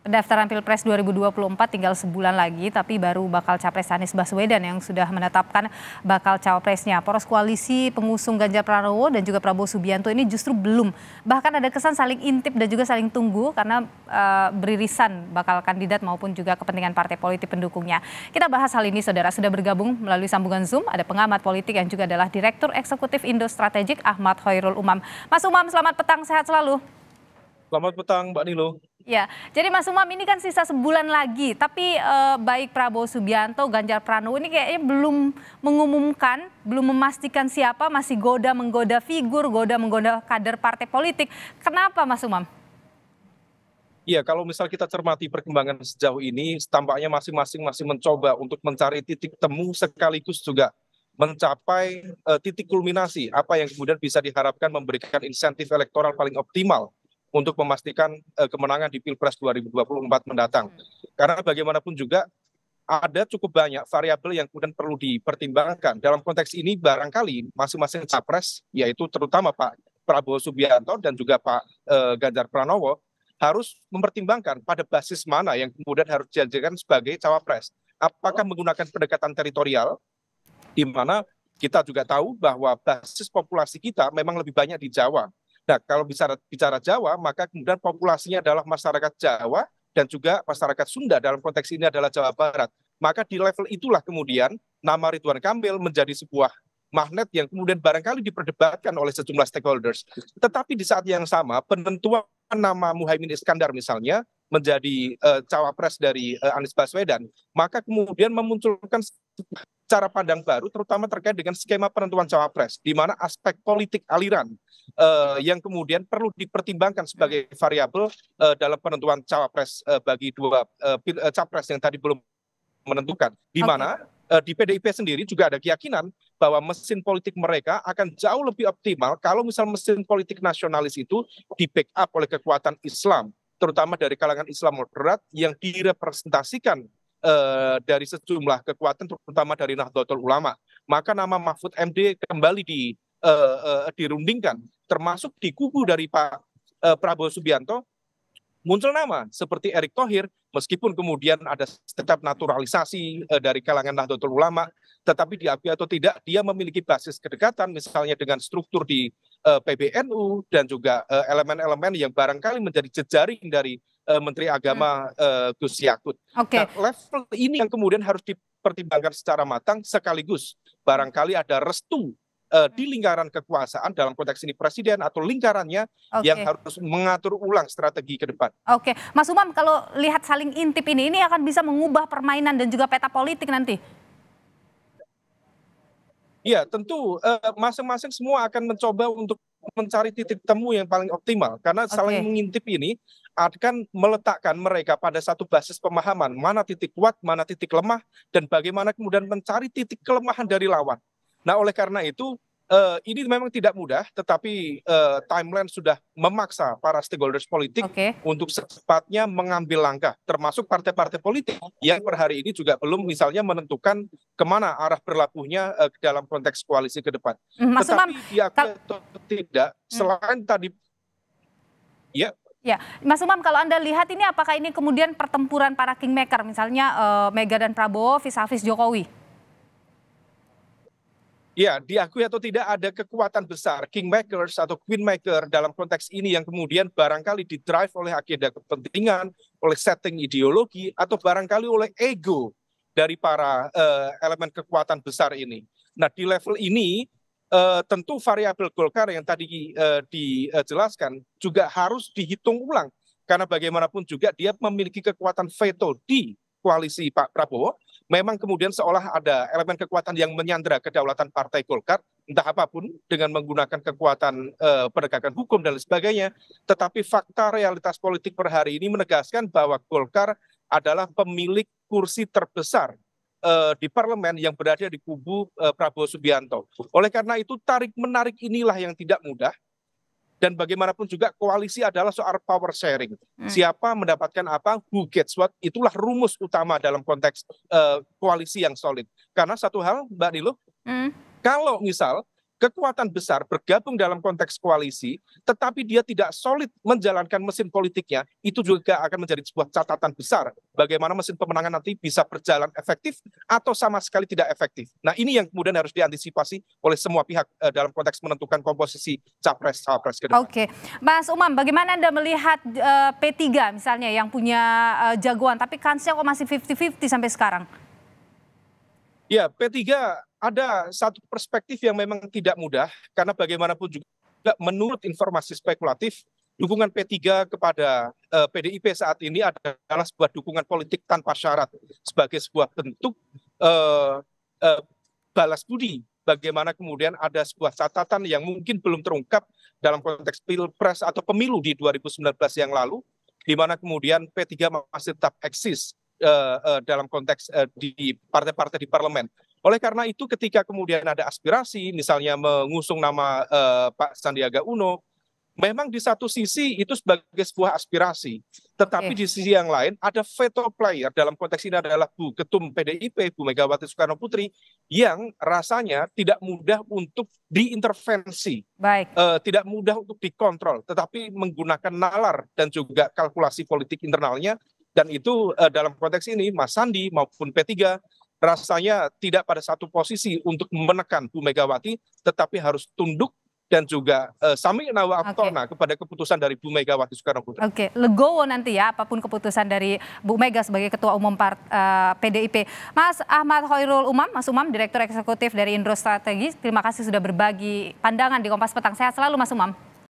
Pendaftaran Pilpres 2024 tinggal sebulan lagi, tapi baru bakal capres Anies Baswedan yang sudah menetapkan bakal cawapresnya. Poros koalisi pengusung Ganjar Pranowo dan juga Prabowo Subianto ini justru belum. Bahkan ada kesan saling intip dan juga saling tunggu karena uh, beririsan bakal kandidat maupun juga kepentingan partai politik pendukungnya. Kita bahas hal ini, saudara. Sudah bergabung melalui sambungan Zoom, ada pengamat politik yang juga adalah Direktur Eksekutif Indo Strategik Ahmad Hoirul Umam. Mas Umam, selamat petang, sehat selalu. Selamat petang, Mbak Nilo. Ya, jadi Mas Umam ini kan sisa sebulan lagi, tapi eh, baik Prabowo Subianto, Ganjar Pranowo ini kayaknya belum mengumumkan, belum memastikan siapa, masih goda menggoda figur, goda menggoda kader partai politik. Kenapa Mas Umam? Iya, kalau misal kita cermati perkembangan sejauh ini, tampaknya masing-masing masih mencoba untuk mencari titik temu sekaligus juga mencapai uh, titik kulminasi apa yang kemudian bisa diharapkan memberikan insentif elektoral paling optimal untuk memastikan eh, kemenangan di Pilpres 2024 mendatang. Hmm. Karena bagaimanapun juga ada cukup banyak variabel yang kemudian perlu dipertimbangkan. Dalam konteks ini barangkali masing-masing capres yaitu terutama Pak Prabowo Subianto dan juga Pak uh, Ganjar Pranowo harus mempertimbangkan pada basis mana yang kemudian harus dijadikan sebagai cawapres. Apakah menggunakan pendekatan teritorial di mana kita juga tahu bahwa basis populasi kita memang lebih banyak di Jawa Nah, kalau bicara bicara Jawa, maka kemudian populasinya adalah masyarakat Jawa dan juga masyarakat Sunda dalam konteks ini adalah Jawa Barat. Maka di level itulah kemudian nama Ridwan Kamil menjadi sebuah magnet yang kemudian barangkali diperdebatkan oleh sejumlah stakeholders. Tetapi di saat yang sama, penentuan nama Muhaimin Iskandar misalnya menjadi uh, cawapres dari uh, Anies Baswedan, maka kemudian memunculkan cara pandang baru terutama terkait dengan skema penentuan cawapres di mana aspek politik aliran uh, yang kemudian perlu dipertimbangkan sebagai variabel uh, dalam penentuan cawapres uh, bagi dua uh, capres yang tadi belum menentukan di mana okay. uh, di PDIP sendiri juga ada keyakinan bahwa mesin politik mereka akan jauh lebih optimal kalau misal mesin politik nasionalis itu di backup oleh kekuatan Islam terutama dari kalangan Islam moderat yang direpresentasikan eh, dari sejumlah kekuatan terutama dari Nahdlatul Ulama. Maka nama Mahfud MD kembali di eh, eh, dirundingkan termasuk di kubu dari Pak eh, Prabowo Subianto muncul nama seperti Erick Thohir meskipun kemudian ada tetap naturalisasi eh, dari kalangan Nahdlatul Ulama tetapi diakui atau tidak dia memiliki basis kedekatan misalnya dengan struktur di eh, PBNU dan juga eh, elemen-elemen yang barangkali menjadi jejaring dari uh, Menteri Agama uh, Gus Yakut. Okay. Nah, level ini yang kemudian harus dipertimbangkan secara matang sekaligus barangkali ada restu eh, di lingkaran kekuasaan dalam konteks ini presiden atau lingkarannya okay. yang harus mengatur ulang strategi ke depan. Oke, okay. Mas Umam kalau lihat saling intip ini, ini akan bisa mengubah permainan dan juga peta politik nanti. Ya tentu masing -masing semua akan mencoba untuk mencari titik temu yang paling optimal karena okay. saling mengintip ini akan meletakkan mereka pada satu basis pemahaman mana titik kuat, mana titik lemah dan bagaimana kemudian mencari titik kelemahan dari lawan. Nah, oleh karena itu uh, ini memang tidak mudah, tetapi uh, timeline sudah memaksa para stakeholders politik okay. untuk secepatnya mengambil langkah, termasuk partai-partai politik yang per hari ini juga belum misalnya menentukan kemana arah berlakunya uh, dalam konteks koalisi ke depan. Mm, Mas tetapi ya atau tidak, mm. selain hmm. tadi ya Ya, Mas Umam, kalau Anda lihat ini apakah ini kemudian pertempuran para kingmaker, misalnya uh, Mega dan Prabowo, vis-a-vis Jokowi? Ya, diakui atau tidak ada kekuatan besar kingmakers atau queenmaker dalam konteks ini yang kemudian barangkali didrive oleh agenda kepentingan, oleh setting ideologi atau barangkali oleh ego dari para uh, elemen kekuatan besar ini. Nah, di level ini uh, tentu variabel Golkar yang tadi uh, dijelaskan juga harus dihitung ulang karena bagaimanapun juga dia memiliki kekuatan veto di koalisi Pak Prabowo memang kemudian seolah ada elemen kekuatan yang menyandra kedaulatan Partai Golkar, entah apapun, dengan menggunakan kekuatan e, penegakan hukum dan sebagainya. Tetapi fakta realitas politik per hari ini menegaskan bahwa Golkar adalah pemilik kursi terbesar e, di parlemen yang berada di kubu e, Prabowo Subianto. Oleh karena itu tarik menarik inilah yang tidak mudah dan bagaimanapun juga koalisi adalah soal power sharing. Hmm. Siapa mendapatkan apa, who gets what, itulah rumus utama dalam konteks uh, koalisi yang solid. Karena satu hal, Mbak Nilo, hmm. kalau misal kekuatan besar bergabung dalam konteks koalisi, tetapi dia tidak solid menjalankan mesin politiknya, itu juga akan menjadi sebuah catatan besar bagaimana mesin pemenangan nanti bisa berjalan efektif atau sama sekali tidak efektif. Nah ini yang kemudian harus diantisipasi oleh semua pihak eh, dalam konteks menentukan komposisi capres-cawapres ke depan. Oke, Mas Umam, bagaimana Anda melihat eh, P3 misalnya yang punya eh, jagoan, tapi kansnya kok masih 50-50 sampai sekarang? Ya, P3 ada satu perspektif yang memang tidak mudah karena bagaimanapun juga menurut informasi spekulatif dukungan P3 kepada uh, eh, PDIP saat ini adalah sebuah dukungan politik tanpa syarat sebagai sebuah bentuk uh, uh, balas budi bagaimana kemudian ada sebuah catatan yang mungkin belum terungkap dalam konteks pilpres atau pemilu di 2019 yang lalu di mana kemudian P3 masih tetap eksis uh, uh, dalam konteks uh, di partai-partai di parlemen. Oleh karena itu ketika kemudian ada aspirasi misalnya mengusung nama eh, Pak Sandiaga Uno, memang di satu sisi itu sebagai sebuah aspirasi, tetapi okay. di sisi yang lain ada veto player dalam konteks ini adalah Bu Ketum PDIP Bu Megawati Soekarno Putri yang rasanya tidak mudah untuk diintervensi, Baik. Eh, tidak mudah untuk dikontrol, tetapi menggunakan nalar dan juga kalkulasi politik internalnya dan itu eh, dalam konteks ini Mas Sandi maupun P3 rasanya tidak pada satu posisi untuk menekan Bu Megawati, tetapi harus tunduk dan juga uh, Sami Nawa okay. kepada keputusan dari Bu Megawati Soekarno Putri. Oke, okay. legowo nanti ya apapun keputusan dari Bu Mega sebagai Ketua Umum Part, uh, eh, PDIP. Mas Ahmad Khairul Umam, Mas Umam Direktur Eksekutif dari Indro Strategis, terima kasih sudah berbagi pandangan di Kompas Petang. Sehat selalu Mas Umam.